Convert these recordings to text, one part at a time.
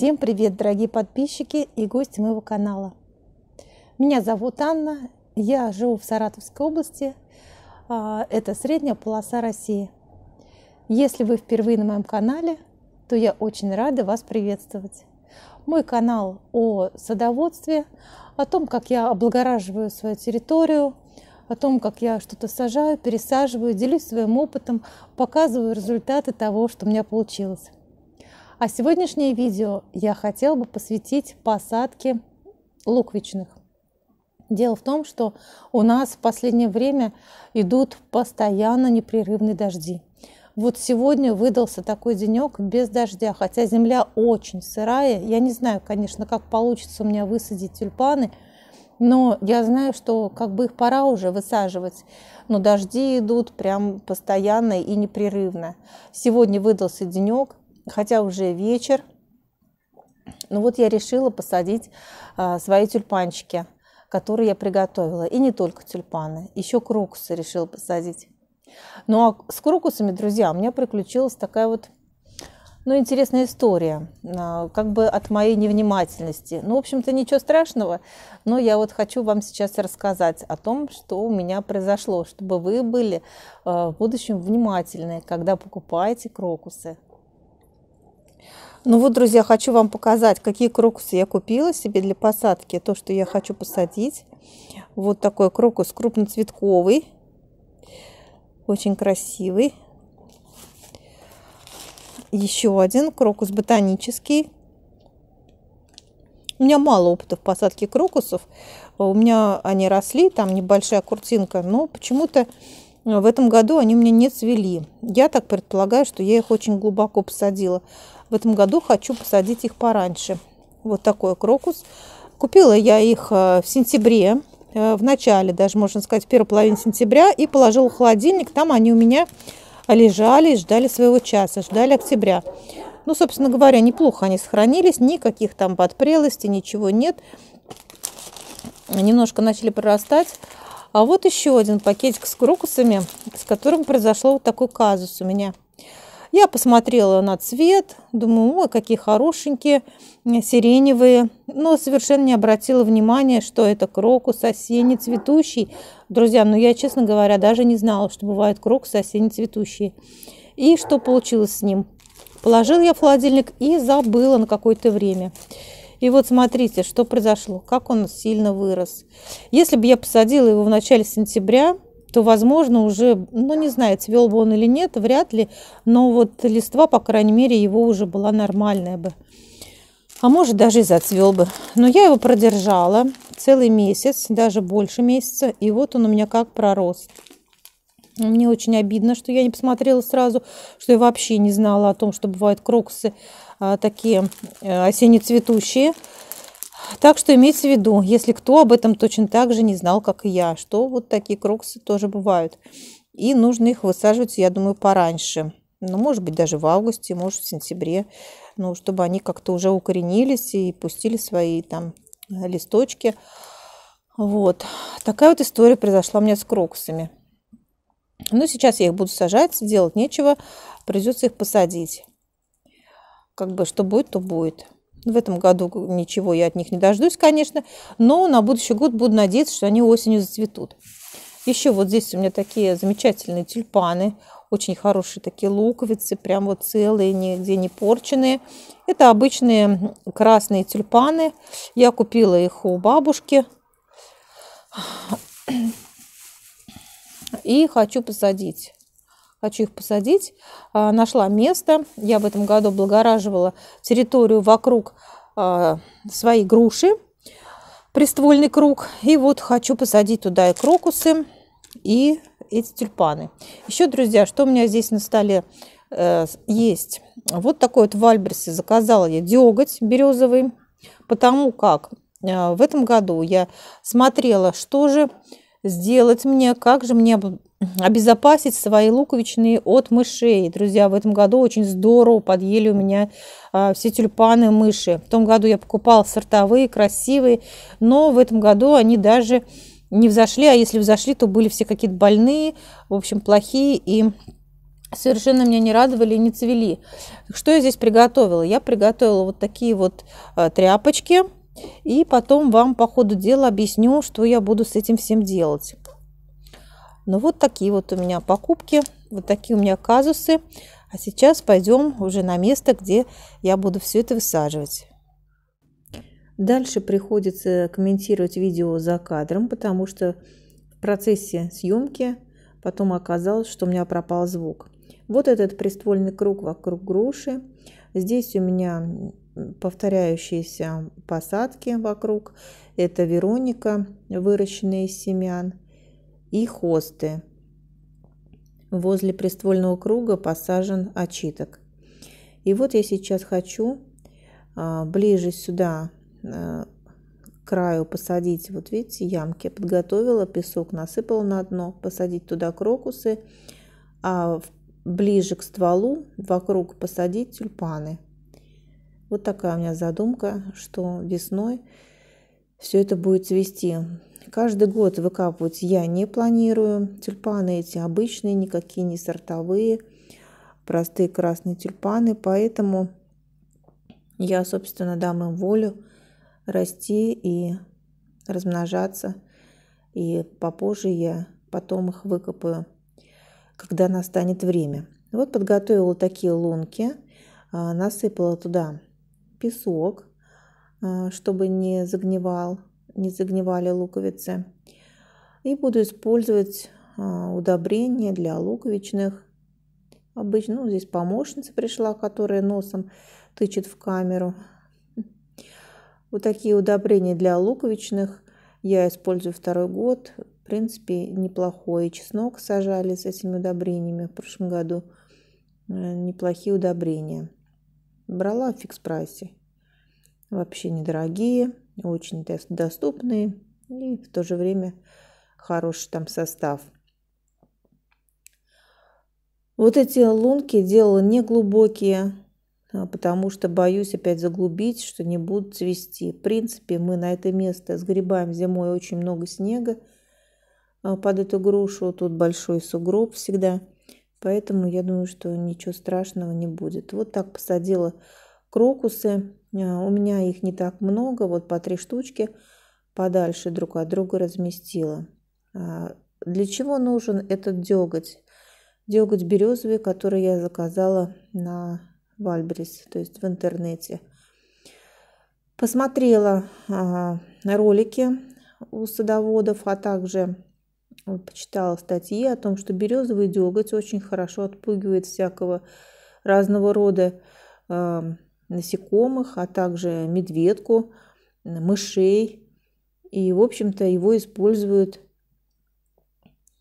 Всем привет, дорогие подписчики и гости моего канала. Меня зовут Анна, я живу в Саратовской области, а, это средняя полоса России. Если вы впервые на моем канале, то я очень рада вас приветствовать. Мой канал о садоводстве, о том, как я облагораживаю свою территорию, о том, как я что-то сажаю, пересаживаю, делюсь своим опытом, показываю результаты того, что у меня получилось. А сегодняшнее видео я хотел бы посвятить посадке луковичных. Дело в том, что у нас в последнее время идут постоянно непрерывные дожди. Вот сегодня выдался такой денек без дождя, хотя земля очень сырая. Я не знаю, конечно, как получится у меня высадить тюльпаны, но я знаю, что как бы их пора уже высаживать. Но дожди идут прям постоянно и непрерывно. Сегодня выдался денек, хотя уже вечер. Ну вот я решила посадить а, свои тюльпанчики, которые я приготовила. И не только тюльпаны, еще крокусы решила посадить. Ну а с крокусами, друзья, у меня приключилась такая вот ну, интересная история, а, как бы от моей невнимательности. Ну, в общем-то, ничего страшного, но я вот хочу вам сейчас рассказать о том, что у меня произошло, чтобы вы были а, в будущем внимательны, когда покупаете крокусы. Ну вот, друзья, хочу вам показать, какие крокусы я купила себе для посадки. То, что я хочу посадить. Вот такой крокус крупноцветковый. Очень красивый. Еще один крокус ботанический. У меня мало опыта в посадке крокусов. У меня они росли, там небольшая куртинка, но почему-то в этом году они у меня не цвели. Я так предполагаю, что я их очень глубоко посадила. В этом году хочу посадить их пораньше. Вот такой крокус. Купила я их э, в сентябре, э, в начале, даже можно сказать, в первой половине сентября, и положила в холодильник. Там они у меня лежали и ждали своего часа, ждали октября. Ну, собственно говоря, неплохо они сохранились, никаких там подпрелостей, ничего нет. Немножко начали прорастать. А вот еще один пакетик с крокусами, с которым произошло вот такой казус у меня. Я посмотрела на цвет, думаю, ой, какие хорошенькие, сиреневые, но совершенно не обратила внимания, что это крокус осенний цветущий. Друзья, ну я, честно говоря, даже не знала, что бывает крокус осенний цветущий, И что получилось с ним? Положила я в холодильник и забыла на какое-то время. И вот смотрите, что произошло, как он сильно вырос. Если бы я посадила его в начале сентября, то, возможно, уже, ну, не знаю, цвел бы он или нет, вряд ли, но вот листва, по крайней мере, его уже была нормальная бы. А может, даже и зацвел бы. Но я его продержала целый месяц, даже больше месяца, и вот он у меня как пророс. Мне очень обидно, что я не посмотрела сразу, что я вообще не знала о том, что бывают кроксы а, такие а, э, осенне цветущие. Так что имейте в виду, если кто об этом точно так же не знал, как и я, что вот такие кроксы тоже бывают. И нужно их высаживать, я думаю, пораньше. Ну, может быть, даже в августе, может, в сентябре. Ну, чтобы они как-то уже укоренились и пустили свои там листочки. Вот. Такая вот история произошла у меня с кроксами. Ну, сейчас я их буду сажать, делать нечего. Придется их посадить. Как бы что будет, то будет. В этом году ничего я от них не дождусь, конечно, но на будущий год буду надеяться, что они осенью зацветут. Еще вот здесь у меня такие замечательные тюльпаны, очень хорошие такие луковицы, прям вот целые, нигде не порченные. Это обычные красные тюльпаны. Я купила их у бабушки. И хочу посадить хочу их посадить. А, нашла место. Я в этом году облагораживала территорию вокруг а, своей груши, приствольный круг. И вот хочу посадить туда и крокусы, и эти тюльпаны. Еще, друзья, что у меня здесь на столе э, есть? Вот такой вот в Альберсе заказала я деготь березовый, потому как э, в этом году я смотрела, что же сделать мне, как же мне обезопасить свои луковичные от мышей. Друзья, в этом году очень здорово подъели у меня а, все тюльпаны мыши. В том году я покупала сортовые, красивые, но в этом году они даже не взошли, а если взошли, то были все какие-то больные, в общем, плохие и совершенно меня не радовали и не цвели. Что я здесь приготовила? Я приготовила вот такие вот а, тряпочки – и потом вам по ходу дела объясню, что я буду с этим всем делать. Ну вот такие вот у меня покупки, вот такие у меня казусы. А сейчас пойдем уже на место, где я буду все это высаживать. Дальше приходится комментировать видео за кадром, потому что в процессе съемки потом оказалось, что у меня пропал звук. Вот этот приствольный круг вокруг груши. Здесь у меня повторяющиеся посадки вокруг. Это Вероника, выращенные из семян, и хосты. Возле приствольного круга посажен очиток. И вот я сейчас хочу а, ближе сюда а, краю посадить, вот видите, ямки подготовила, песок насыпала на дно, посадить туда крокусы, а в ближе к стволу вокруг посадить тюльпаны. Вот такая у меня задумка, что весной все это будет цвести. Каждый год выкапывать я не планирую. Тюльпаны эти обычные, никакие не сортовые, простые красные тюльпаны. Поэтому я, собственно, дам им волю расти и размножаться. И попозже я потом их выкопаю когда настанет время. Вот подготовила такие лунки, а, насыпала туда песок, а, чтобы не загнивал, не загнивали луковицы. И буду использовать а, удобрения для луковичных. Обычно, ну, здесь помощница пришла, которая носом тычет в камеру. Вот такие удобрения для луковичных я использую второй год принципе, неплохой. Чеснок сажали с этими удобрениями в прошлом году. Э, неплохие удобрения. Брала в фикс-прайсе. Вообще недорогие, очень доступные и в то же время хороший там состав. Вот эти лунки делала неглубокие, э, потому что боюсь опять заглубить, что не будут цвести. В принципе, мы на это место сгребаем зимой очень много снега, а, под эту грушу. Тут большой сугроб всегда. Поэтому я думаю, что ничего страшного не будет. Вот так посадила крокусы. А, у меня их не так много, вот по три штучки подальше друг от друга разместила. А, для чего нужен этот деготь? Деготь березовый, который я заказала на Вальбрис, то есть в интернете. Посмотрела ролики у садоводов, а также Э, почитала статьи о том, что березовый деготь очень хорошо отпугивает всякого разного рода э, насекомых, а также медведку, мышей. И, в общем-то, его используют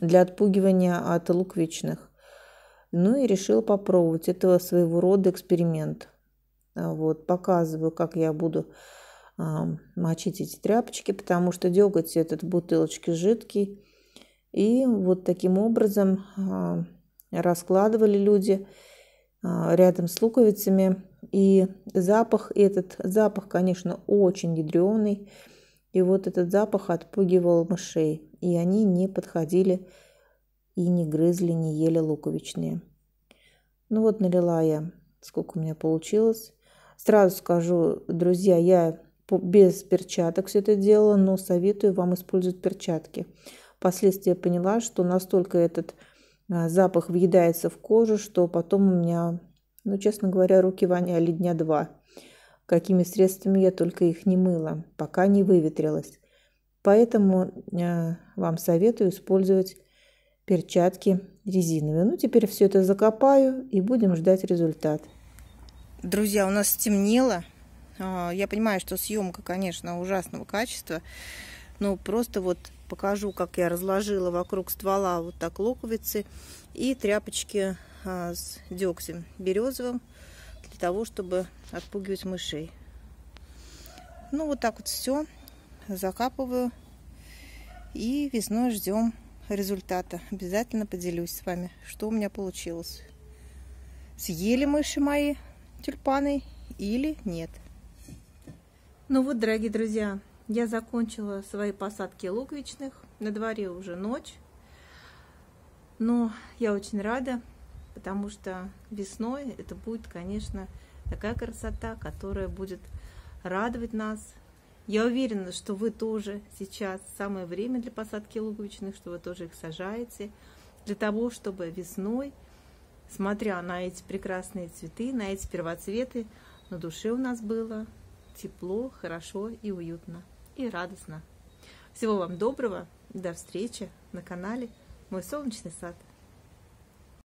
для отпугивания от луковичных. Ну и решила попробовать этого своего рода эксперимент. А вот, показываю, как я буду э, мочить эти тряпочки, потому что деготь этот в бутылочке жидкий. И вот таким образом а, раскладывали люди а, рядом с луковицами. И запах этот, запах, конечно, очень ядреный. И вот этот запах отпугивал мышей. И они не подходили и не грызли, не ели луковичные. Ну вот налила я, сколько у меня получилось. Сразу скажу, друзья, я без перчаток все это делала, но советую вам использовать перчатки. Впоследствии я поняла, что настолько этот а, запах въедается в кожу, что потом у меня, ну, честно говоря, руки воняли дня два. Какими средствами я только их не мыла, пока не выветрилась. Поэтому а, вам советую использовать перчатки резиновые. Ну, теперь все это закопаю и будем ждать результат. Друзья, у нас стемнело. А, я понимаю, что съемка, конечно, ужасного качества, но просто вот покажу, как я разложила вокруг ствола вот так луковицы и тряпочки а, с дегтем березовым для того, чтобы отпугивать мышей. Ну, вот так вот все закапываю и весной ждем результата. Обязательно поделюсь с вами, что у меня получилось. Съели мыши мои тюльпаны или нет. Ну вот, дорогие друзья, я закончила свои посадки луковичных. На дворе уже ночь. Но я очень рада, потому что весной это будет, конечно, такая красота, которая будет радовать нас. Я уверена, что вы тоже сейчас самое время для посадки луковичных, что вы тоже их сажаете, для того, чтобы весной, смотря на эти прекрасные цветы, на эти первоцветы, на душе у нас было тепло, хорошо и уютно и радостно. Всего вам доброго, до встречи на канале «Мой солнечный сад».